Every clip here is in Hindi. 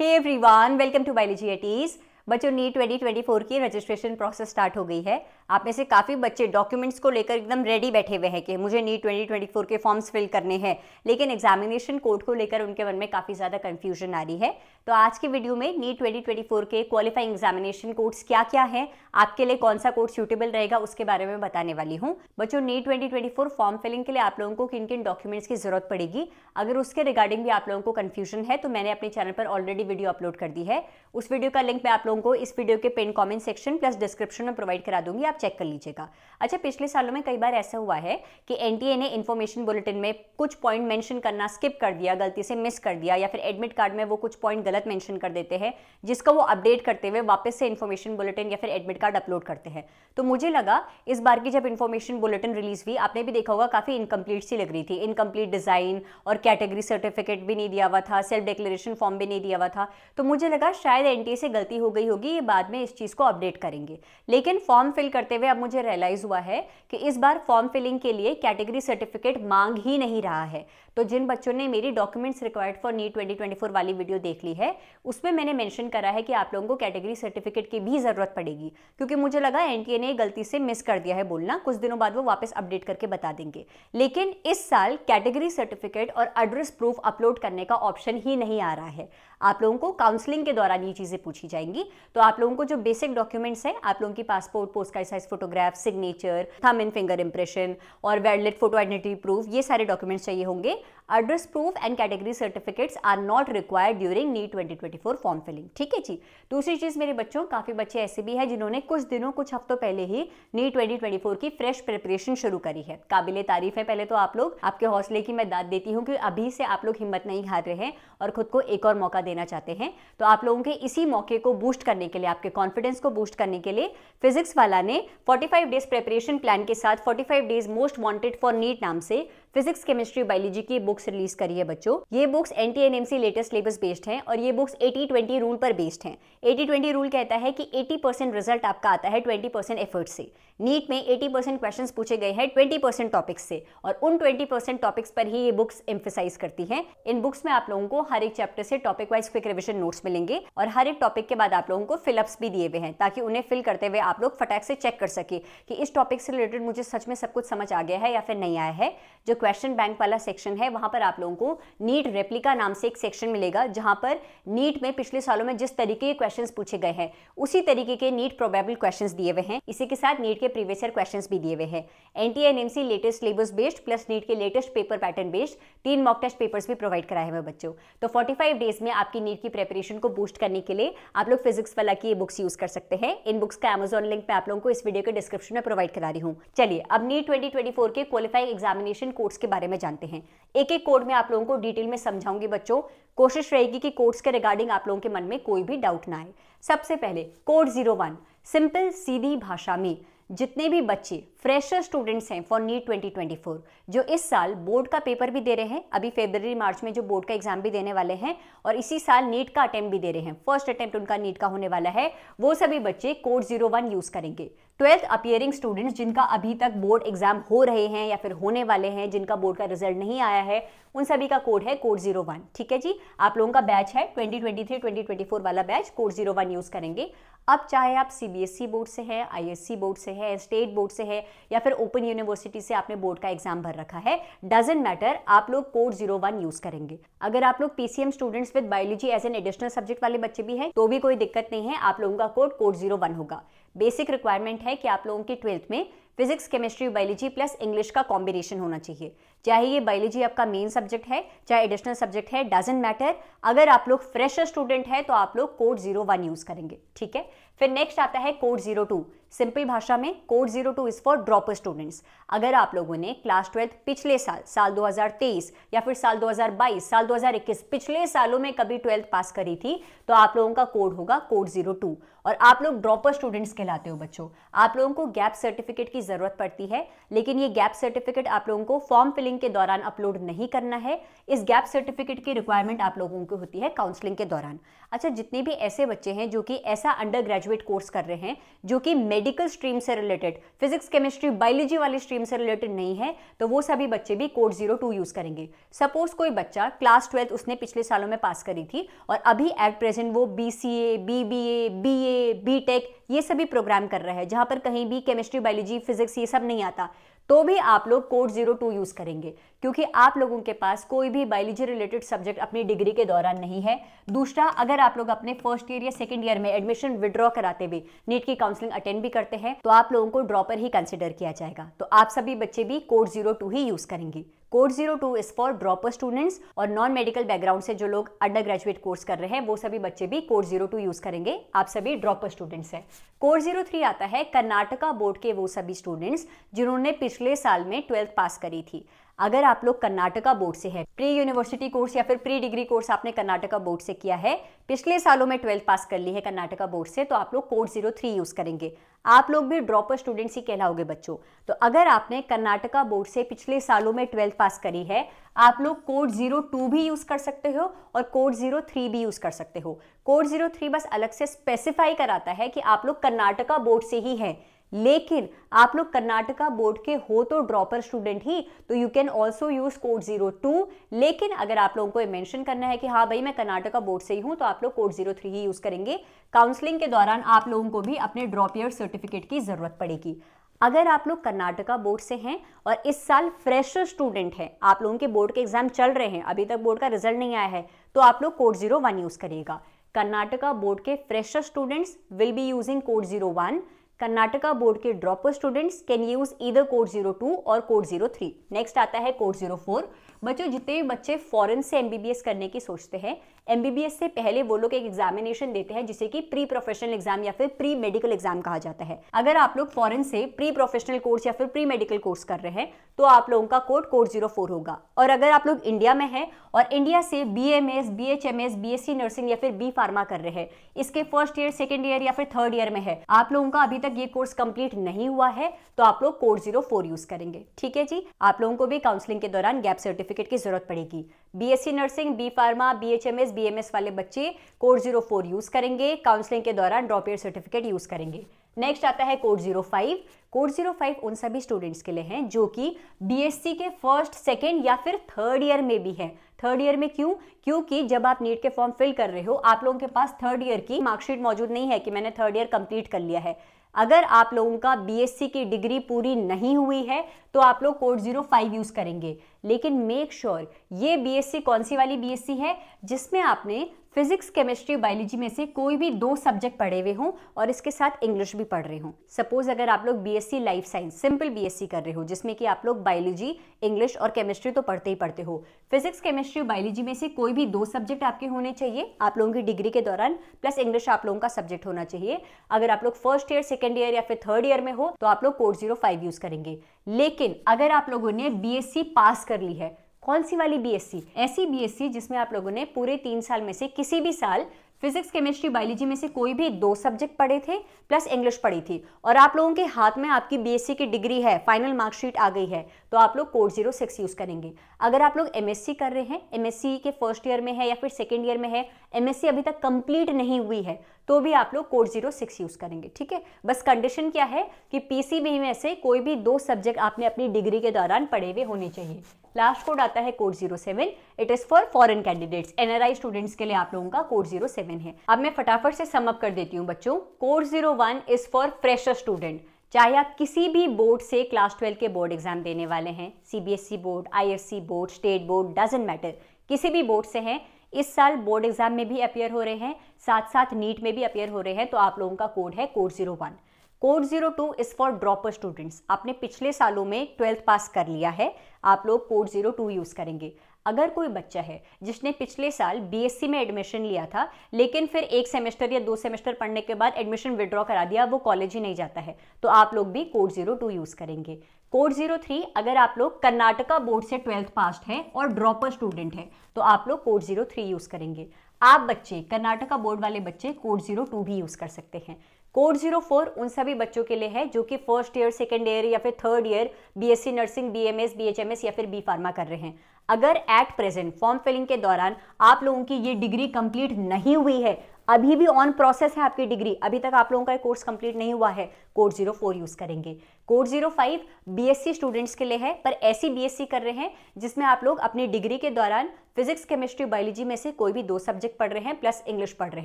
hey everyone welcome to biology eighties बच्चों नीट 2024 की रजिस्ट्रेशन प्रोसेस स्टार्ट हो गई है आप में से काफ़ी बच्चे डॉक्यूमेंट्स को लेकर एकदम रेडी बैठे हुए हैं कि मुझे नीट 2024 के फॉर्म्स फिल करने हैं लेकिन एग्जामिनेशन कोड को लेकर उनके मन में काफ़ी ज़्यादा कन्फ्यूजन आ रही है तो आज की वीडियो में नीट 2024 के क्वालिफाइंग एग्जामिनेशन कोड्स क्या क्या है आपके लिए कौन सा कोड सूटेबल रहेगा उसके बारे में बताने वाली हूँ बच्चों नीट ट्वेंटी फॉर्म फिलिंग के लिए आप लोगों को किन किन डॉक्यूमेंट्स की ज़रूरत पड़ेगी अगर उसके रिगार्डिंग भी आप लोगों को कन्फ्यूजन है तो मैंने अपने चैनल पर ऑलरेडी वीडियो अपलोड कर दी है उस वीडियो का लिंक मैं आप लोगों को इस वीडियो के pin comment section plus description में प्रोवाइड करा दूंगी आप चेक कर लीजिएगा अच्छा पिछले सालों में कई बार ऐसा हुआ है कि एन ने इन्फॉर्मेशन बुलेटिन में कुछ पॉइंट मेंशन करना स्किप कर दिया गलती से मिस कर दिया या फिर एडमिट कार्ड में वो कुछ पॉइंट गलत मेंशन कर देते हैं जिसका वो अपडेट करते हुए वापस से इन्फॉर्मेशन बुलेटिन या फिर एडमिट कार्ड अपलोड करते हैं तो मुझे लगा इस बार की जब इन्फॉर्मेशन बुलेटिन रिलीज हुई आपने भी देखा होगा काफ़ी इनकम्प्लीट सी लग रही थी इनकम्प्लीट डिज़ाइन और कैटेगरी सर्टिफिकेट भी नहीं दिया हुआ था सेल्फ डिक्लेरेशन फॉर्म भी नहीं दिया हुआ था तो मुझे लगा शायद एन से गलती हो गई होगी ये बाद में इस चीज़ को अपडेट करेंगे लेकिन फॉर्म फिल करते करते हुए अब मुझे रियलाइज़ हुआ है कि इस बार फॉर्म फिलिंग के लिए कैटेगरी सर्टिफिकेट मांग ही नहीं रहा है तो जिन बच्चों ने मेरी डॉक्यूमेंट्स रिक्वायर्ड फॉर नीट 2024 वाली वीडियो देख ली है उसमें मैंने मेंशन करा है कि आप लोगों को कैटेगरी सर्टिफिकेट की भी ज़रूरत पड़ेगी क्योंकि मुझे लगा एन ने गलती से मिस कर दिया है बोलना कुछ दिनों बाद वो वापस अपडेट करके बता देंगे लेकिन इस साल कैटेगरी सर्टिफिकेट और एड्रेस प्रूफ अपलोड करने का ऑप्शन ही नहीं आ रहा है आप लोगों को काउंसलिंग के दौरान ये चीज़ें पूछी जाएंगी तो आप लोगों को जो बेसिक डॉक्यूमेंट्स हैं आप लोगों की पासपोर्ट पोस्ट का size photograph signature thumb and finger impression और वैलिड फोटो आइडेंटिटी प्रूफ ये सारे डॉक्यूमेंट्स चाहिए होंगे address proof and category certificates are not required during NEET four form filling ठीक है जी दूसरी चीज़ मेरे बच्चों काफ़ी बच्चे ऐसे भी हैं जिन्होंने कुछ दिनों कुछ हफ्तों पहले ही नीट फोर की फ्रेश प्रिपरेशन शुरू करी है काबिल तारीफ है पहले तो आप लोग आपके हौसले की मैं दाद देती हूँ कि अभी से आप लोग हिम्मत नहीं हार रहे हैं और खुद को एक और मौका देना चाहते हैं तो आप लोगों के इसी मौके को बूस्ट करने के लिए आपके कॉन्फिडेंस को बूस्ट करने के लिए फिजिक्स वाला ने 45 डेज प्रेपरेशन प्लान के साथ 45 days most wanted for NEET नाम से फिजिक्स केमिस्ट्री बायोलॉजी की बुक्स रिलीज करी है बच्चों ये books N T N M C latest syllabus based हैं और ये बुक्स एटी ट्वेंटी रूल पर बेस्ड हैं एटी ट्वेंटी रूल कहता है कि एटी परसेंट रिजल्ट आपका आता है ट्वेंटी परसेंट एफर्ट से नीट में एटी परसेंट क्वेश्चन पूछे गए हैं ट्वेंटी परसेंट टॉपिक्स से और उन ट्वेंटी परसेंट टॉपिक्स पर ही ये बुक्स एम्फेसाइज करती है इन बुक्स में आप लोगों को हर एक चैप्टर से topic wise quick revision notes मिलेंगे और हर एक टॉपिक के बाद आप लोगों को फिलअप्स भी दिए हुए हैं ताकि उन्हें फिल करते हुए आप लोग फटाक से चेक कर सके कि इस टॉपिक से रिलेटेड मुझे सच में सब कुछ समझ आ गया है या फिर नहीं आया है जो क्वेश्चन बैंक वाला सेक्शन है वहां पर आप लोगों को नीट रेप्लिका नाम से एक सेक्शन मिलेगा जहां पर नीट में पिछले सालों में जिस तरीके के क्वेश्चन पूछे गए हैं उसी तरीके के नीट प्रोबेबल क्वेश्चन दिए हुए हैं इसी के साथ नीट के प्रीवियस ईयर क्वेश्चन भी दिए हुए हैं N T N M C latest syllabus based plus NEET के लेटेस्ट पेपर पैटर्न बेस्ड तीन मॉक टेस्ट पेपर्स भी प्रोवाइड कराए हुए बच्चों तो 45 डेज में आपकी नीट की प्रेपरेशन को बूस्ट करने के लिए आप लोग फिजिक्स वाला की बुक्स यूज कर सकते हैं इन बुक्स का अमेजॉन लिंक मैं आप लोगों को इस वीडियो के डिस्क्रिप्शन में प्रोवाइड करा रही हूँ चलिए अब नीट ट्वेंटी के क्वालिफाइंग एग्जामिनेशन कोर्स कोर्ट्स के बारे में जानते हैं एक एक कोड में आप लोगों को डिटेल में समझाऊंगी बच्चों कोशिश रहेगी कि कोड्स के रिगार्डिंग आप लोगों के मन में कोई भी डाउट ना आए सबसे पहले कोड जीरो वन सिंपल सीधी भाषा में जितने भी बच्चे फ्रेशर स्टूडेंट्स हैं फॉर नीट 2024 जो इस साल बोर्ड का पेपर भी दे रहे हैं अभी फेबररी मार्च में जो बोर्ड का एग्जाम भी देने वाले हैं और इसी साल नीट का अटेम्प्ट भी दे रहे हैं फर्स्ट अटेम्प्ट उनका नीट का होने वाला है वो सभी बच्चे कोड जीरो वन यूज़ करेंगे ट्वेल्थ अपियरिंग स्टूडेंट्स जिनका अभी तक बोर्ड एग्जाम हो रहे हैं या फिर होने वाले हैं जिनका बोर्ड का रिजल्ट नहीं आया है उन सभी का कोड है कोड जीरो वन ठीक है जी आप लोगों का बैच है ट्वेंटी फोर वाला batch code zero one use करेंगे अब चाहे आप सीबीएसई बोर्ड e से हैं सी बोर्ड e से हैं स्टेट बोर्ड से हैं या फिर ओपन यूनिवर्सिटी से आपने बोर्ड का एग्जाम भर रखा है डजेंट मैटर आप लोग कोड जीरो वन यूज करेंगे अगर आप लोग PCM students with biology as an additional subject वाले बच्चे भी हैं तो भी कोई दिक्कत नहीं है आप लोगों का कोड कोड जीरो वन होगा बेसिक रिक्वायरमेंट है कि आप लोगों की ट्वेल्थ में physics chemistry biology plus English का कॉम्बिनेशन होना चाहिए चाहे ये बायोलॉजी आपका मेन सब्जेक्ट है चाहे एडिशनल सब्जेक्ट है डजेंट मैटर अगर आप लोग फ्रेशर स्टूडेंट है तो आप लोग कोड जीरो वन यूज़ करेंगे ठीक है फिर नेक्स्ट आता है कोड जीरो टू सिंपल भाषा में code zero two is for dropper students अगर आप लोगों ने क्लास ट्वेल्थ पिछले साल साल 2023 या फिर साल 2022 साल 2021 पिछले सालों में कभी ट्वेल्थ पास करी थी तो आप लोगों का कोड होगा कोड जीरो टू और आप लोग ड्रॉपर स्टूडेंट्स कहलाते हो बच्चों आप लोगों को गैप सर्टिफिकेट की ज़रूरत पड़ती है लेकिन ये गैप सर्टिफिकेट आप लोगों को फॉर्म फिल काउंसलिंग के दौरान अपलोड नहीं करना है इस गैप सर्टिफिकेट की रिक्वायरमेंट आप लोगों की होती है काउंसलिंग के दौरान अच्छा जितने भी ऐसे बच्चे हैं जो कि ऐसा अंडर ग्रेजुएट कोर्स कर रहे हैं जो कि मेडिकल स्ट्रीम से रिलेटेड फिजिक्स केमिस्ट्री बायोलॉजी वाली स्ट्रीम से रिलेटेड नहीं है तो वो सभी बच्चे भी कोड जीरो टू यूज़ करेंगे सपोज कोई बच्चा क्लास ट्वेल्थ उसने पिछले सालों में पास करी थी और अभी एट प्रेजेंट वो B C A B B A B A B tech ये सभी प्रोग्राम कर रहा है जहां पर कहीं भी केमिस्ट्री बायोलॉजी फिजिक्स ये सब नहीं आता तो भी आप लोग कोड जीरो टू यूज़ करेंगे क्योंकि आप लोगों के पास कोई भी बायोलॉजी रिलेटेड सब्जेक्ट अपनी डिग्री के दौरान नहीं है दूसरा अगर आप लोग अपने फर्स्ट ईयर या सेकेंड ईयर में एडमिशन विड्रॉ कराते हुए नीट की काउंसलिंग अटेंड भी करते हैं तो आप लोगों को ड्रॉपर ही कंसिडर किया जाएगा तो आप सभी बच्चे भी कोड जीरो टू ही यूज़ करेंगे course zero two is for dropper students और नॉन मेडिकल बैकग्राउंड से जो लोग अंडर ग्रेजुएट कोर्स कर रहे हैं वो सभी बच्चे भी कोर्स जीरो टू यूज करेंगे आप सभी ड्रॉपर स्टूडेंट्स हैं कोर्स जीरो थ्री आता है कर्नाटका बोर्ड के वो सभी स्टूडेंट्स जिन्होंने पिछले साल में ट्वेल्थ पास करी थी अगर आप लोग कर्नाटका बोर्ड से है प्री यूनिवर्सिटी कोर्स या फिर प्री डिग्री कोर्स आपने कर्नाटका बोर्ड से किया है पिछले सालों में ट्वेल्थ पास कर ली है कर्नाटका बोर्ड से तो आप लोग कोड जीरो थ्री यूज करेंगे आप लोग भी ड्रॉपर स्टूडेंट्स ही कहलाओगे बच्चों तो अगर आपने कर्नाटका बोर्ड से पिछले सालों में ट्वेल्थ पास करी है आप लोग कोड जीरो टू भी यूज कर सकते हो और कोड जीरो थ्री भी यूज कर सकते हो कोड जीरो थ्री बस अलग से स्पेसिफाई कराता है कि आप लोग कर्नाटका बोर्ड से ही है लेकिन आप लोग कर्नाटका बोर्ड के हो तो ड्रॉपर स्टूडेंट ही तो you can also use code zero two लेकिन अगर आप लोगों को मेंशन करना है कि हाँ भाई मैं कर्नाटका बोर्ड से ही हूं तो आप लोग कोड जीरो थ्री ही यूज करेंगे काउंसलिंग के दौरान आप लोगों को भी अपने ड्रॉप ईयर सर्टिफिकेट की जरूरत पड़ेगी अगर आप लोग कर्नाटका बोर्ड से हैं और इस साल फ्रेशर स्टूडेंट हैं आप लोगों के बोर्ड के एग्जाम चल रहे हैं अभी तक बोर्ड का रिजल्ट नहीं आया है तो आप लोग कोड जीरो वन यूज करिएगा कर्नाटका बोर्ड के fresher students will be using code zero one Karnataka board के ड्रॉपर स्टूडेंट्स कैन यूज इधर कोड जीरो टू और कोड जीरो थ्री नेक्स्ट आता है कोड जीरो फोर बच्चों जितने भी बच्चे फॉरेन से एमबीबीएस करने की सोचते हैं एम से पहले वो लोग एक एग्जामिनेशन देते हैं जिसे कि प्री प्रोफेशनल एग्जाम या फिर प्री मेडिकल एग्जाम कहा जाता है अगर आप लोग फॉरन से प्री प्रोफेशनल कोर्स या फिर प्री मेडिकल कोर्स कर रहे हैं तो आप लोगों का कोड कोड जीरो फोर होगा और अगर आप लोग इंडिया में है और इंडिया से B M S B H M S B S C nursing या फिर बी फार्मा कर रहे हैं इसके फर्स्ट ईयर सेकेंड ईयर या फिर थर्ड ईयर में है आप लोगों का अभी तक ये कोर्स कंप्लीट नहीं हुआ है तो आप लोग कोड जीरो फोर यूज करेंगे ठीक है जी आप लोगों को भी काउंसलिंग के दौरान गैप सर्टिफिकेट की जरूरत पड़ेगी B S C nursing B pharma B H M S BMS वाले बच्चे कोड जीरो फोर यूज़ करेंगे काउंसलिंग के दौरान ड्रॉप ईयर सर्टिफिकेट यूज़ करेंगे नेक्स्ट आता है code zero five code zero five उन सभी स्टूडेंट्स के लिए हैं जो कि बीएससी के फर्स्ट सेकेंड या फिर थर्ड ईयर में भी है थर्ड ईयर में क्यों क्योंकि जब आप नीट के फॉर्म फिल कर रहे हो आप लोगों के पास थर्ड ईयर की मार्कशीट मौजूद नहीं है कि मैंने थर्ड ईयर कंप्लीट कर लिया है अगर आप लोगों का बीएससी की डिग्री पूरी नहीं हुई है तो आप लोग कोड जीरो फाइव यूज़ करेंगे लेकिन मेक श्योर sure, ये बीएससी कौन सी वाली बीएससी है जिसमें आपने फिजिक्स केमिस्ट्री बायोलॉजी में से कोई भी दो सब्जेक्ट पढ़े हुए हों और इसके साथ इंग्लिश भी पढ़ रहे हों सपोज अगर आप लोग BSc life science simple BSc कर रहे हो जिसमें कि आप लोग बायोलॉजी इंग्लिश और केमिस्ट्री तो पढ़ते ही पढ़ते हो फिजिक्स केमिस्ट्री बायोलॉजी में से कोई भी दो सब्जेक्ट आपके होने चाहिए आप लोगों की डिग्री के दौरान प्लस इंग्लिश आप लोगों का सब्जेक्ट होना चाहिए अगर आप लोग फर्स्ट ईयर सेकेंड ईयर या फिर थर्ड ईयर में हो तो आप लोग कोड जीरो फाइव यूज करेंगे लेकिन अगर आप लोगों ने बी पास कर ली है कौन सी वाली बीएससी ऐसी बीएससी जिसमें आप लोगों ने पूरे तीन साल में से किसी भी साल फिजिक्स केमिस्ट्री बायोलॉजी में से कोई भी दो सब्जेक्ट पढ़े थे प्लस इंग्लिश पढ़ी थी और आप लोगों के हाथ में आपकी बीएससी की डिग्री है फाइनल मार्कशीट आ गई है तो आप लोग कोड जीरो सिक्स यूज़ करेंगे अगर आप लोग एमएससी कर रहे हैं एमएससी के फर्स्ट ईयर में है या फिर सेकेंड ईयर में है एमएससी अभी तक कंप्लीट नहीं हुई है तो भी आप लोग कोड जीरो सिक्स यूज़ करेंगे ठीक है बस कंडीशन क्या है कि पीसीबी में से कोई भी दो सब्जेक्ट आपने अपनी डिग्री के दौरान पढ़े हुए होने चाहिए लास्ट कोड आता है code zero seven it is for foreign candidates NRI students के लिए आप लोगों का कोड जीरो सेवन है अब मैं फटाफट से समअप कर देती हूँ बच्चों code zero one is for fresher student चाहे आप किसी भी बोर्ड से क्लास ट्वेल्व के बोर्ड एग्जाम देने वाले हैं CBSE board IFC board state board doesn't matter किसी भी बोर्ड से हैं इस साल बोर्ड एग्जाम में भी अपेयर हो रहे हैं साथ साथ नीट में भी अपेयर हो रहे हैं तो आप लोगों का कोड है code zero one code zero two is for dropper students आपने पिछले सालों में ट्वेल्थ पास कर लिया है आप लोग कोड जीरो टू यूज़ करेंगे अगर कोई बच्चा है जिसने पिछले साल बीएससी में एडमिशन लिया था लेकिन फिर एक सेमेस्टर या दो सेमेस्टर पढ़ने के बाद एडमिशन विड्रॉ करा दिया वो कॉलेज ही नहीं जाता है तो आप लोग भी कोड जीरो टू यूज़ करेंगे कोड जीरो थ्री अगर आप लोग कर्नाटका बोर्ड से ट्वेल्थ पास हैं और ड्रॉपर स्टूडेंट हैं तो आप लोग कोड जीरो थ्री यूज़ करेंगे आप बच्चे कर्नाटका बोर्ड वाले बच्चे कोड जीरो टू भी यूज़ कर सकते हैं कोड जीरो फोर उन सभी बच्चों के लिए है जो कि फर्स्ट ईयर सेकेंड ईयर या फिर third year BSc nursing BMS BHMS या फिर बी फार्मा कर रहे हैं अगर एट प्रेजेंट फॉर्म फिलिंग के दौरान आप लोगों की ये डिग्री कंप्लीट नहीं हुई है अभी भी ऑन प्रोसेस है आपकी डिग्री अभी तक आप लोगों का कोर्स कंप्लीट नहीं हुआ है कोड जीरो फोर यूज़ करेंगे code zero five B students के लिए है पर ऐसी बी कर रहे हैं जिसमें आप लोग अपनी डिग्री के दौरान फिजिक्स केमिस्ट्री बायोलॉजी में से कोई भी दो सब्जेक्ट पढ़ रहे हैं प्लस इंग्लिश पढ़ रहे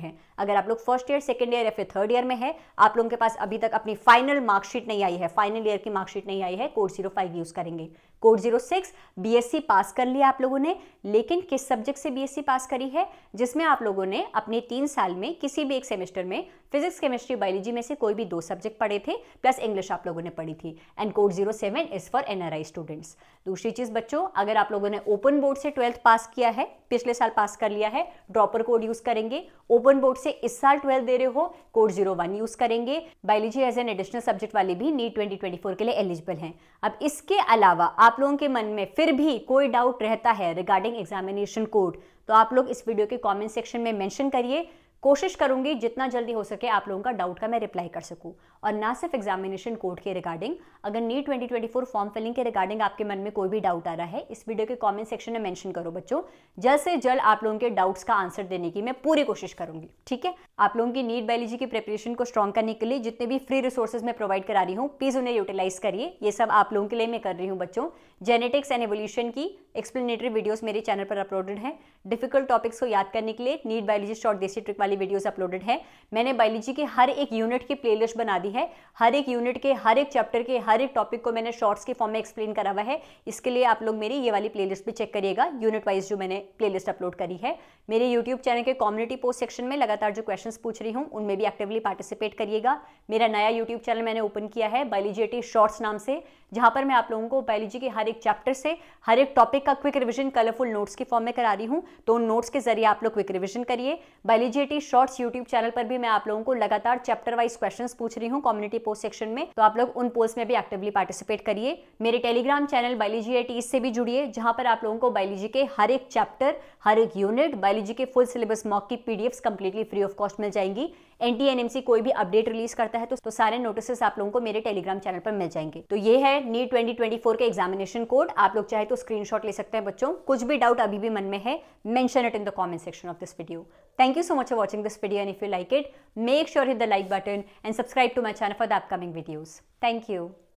हैं अगर आप लोग फर्स्ट ईयर सेकेंड ईयर या फिर थर्ड ईयर में है आप लोगों के पास अभी तक अपनी फाइनल मार्कशीट नहीं आई है फाइनल ईयर की मार्कशीट नहीं आई है कोड जीरो फाइव यूज़ करेंगे code zero six B pass कर लिया आप लोगों ने लेकिन किस सब्जेक्ट से बी पास करी है जिसमें आप लोगों ने अपने तीन साल में किसी भी एक सेमेस्टर में फिजिक्स केमिस्ट्री बायोलॉजी में से कोई भी दो सब्जेक्ट पढ़े थे प्लस इंग्लिश आप लोगों ने पढ़ी थी and code zero seven is for an students दूसरी चीज़ बच्चों अगर आप लोगों ने ओपन बोर्ड से ट्वेल्थ पास किया है पिछले साल पास कर लिया है ड्रॉपर कोड यूज़ करेंगे ओपन बोर्ड से इस साल ट्वेल्थ दे रहे हो कोड जीरो वन यूज़ करेंगे biology as an additional subject वाले भी नीट ट्वेंटी ट्वेंटी फोर के लिए एलिजिबल हैं अब इसके अलावा आप लोगों के मन में फिर भी कोई डाउट रहता है रिगार्डिंग एग्जामिनेशन कोड तो आप लोग इस वीडियो के कमेंट सेक्शन में मेंशन करिए कोशिश करूंगी जितना जल्दी हो सके आप लोगों का डाउट का मैं रिप्लाई कर सकूं और ना सिर्फ एग्जामिनेशन कोड के रिगार्डिंग अगर नीट 2024 फॉर्म फिलिंग के रिगार्डिंग आपके मन में कोई भी डाउट आ रहा है इस वीडियो के कमेंट सेक्शन में मेंशन करो बच्चों जल्द से जल्द आप लोगों के डाउट्स का आंसर देने की मैं पूरी कोशिश करूंगी ठीक है आप लोगों की नीट बायोलॉजी की प्रिपरेशन को स्ट्रॉन्ग करने के लिए जितने भी फ्री रिसोर्सेज मैं प्रोवाइड करा रही हूँ प्लीज़ उन्हें यूटिलाइज करिए ये सब आप लोगों के लिए मैं कर रही हूँ बच्चों जेनेटिक्स एंड एवोल्यूशन की एक्सप्लेनेटरी वीडियोस मेरे चैनल पर अपलोडेड हैं डिफिकल्ट टॉपिक्स को याद करने के लिए NEET biology short desi trick वाली वीडियोस अपलोडेड हैं मैंने बायोलॉजी के हर एक यूनिट की प्लेलिस्ट बना दी है हर एक यूनिट के हर एक चैप्टर के हर एक टॉपिक को मैंने शॉर्ट्स के फॉर्म में एक्सप्लेन करा हुआ है इसके लिए आप लोग मेरी ये वाली प्ले भी चेक करिएगा यूनिट वाइज जो मैंने प्ले अपलोड करी है मेरे यूट्यूब चैनल के कॉम्युनिटी पोस्ट सेक्शन में लगातार जो क्वेश्चन पूछ रही हूँ उनमें भी एक्टिवली पार्टिसिपेट करिएगा मेरा नया यूट्यूब चैनल मैंने ओपन किया है बायोलॉजी शॉर्ट्स नाम से जहाँ पर मैं आप लोगों को बायोलॉजी के हर एक एक चैप्टर से हर एक टॉपिक का क्विक रिविजन कलरफुल नोट्स के फॉर्म में करा रही हूँ तो उन नोट्स के जरिए आप लोग क्विक रिविजन करिए बायोलॉजी शॉर्ट्स यूट्यूब चैनल पर भी मैं आप लोगों को लगातार चैप्टर वाइज क्वेश्चन पूछ रही हूँ कम्युनिटी पोस्ट सेक्शन में तो आप लोग उन पोस्ट में भी एक्टिवली पार्टिसिपेट करिए मेरे टेलीग्राम चैनल बायोलॉजी से भी जुड़िए जहां पर आप लोगों को बायोलॉजी के हर एक चैप्टर हर एक यूनिट बायोलॉजी के फुल सिलेबस मॉक की PDF completely free of cost मिल जाएंगी एनटीएनएमसी कोई भी अपडेट रिलीज करता है तो, तो सारे नोटिस आप लोगों को मेरे टेलीग्राम चैनल पर मिल जाएंगे तो ये है नीट ट्वेंटी के एग्जामिनेशन कोड आप लोग चाहे तो स्क्रीनशॉट ले सकते हैं बच्चों कुछ भी डाउट अभी भी मन में है mention it in the comment section of this video thank you so much for watching this video and if you like it make sure hit the like button and subscribe to my channel for the upcoming videos thank you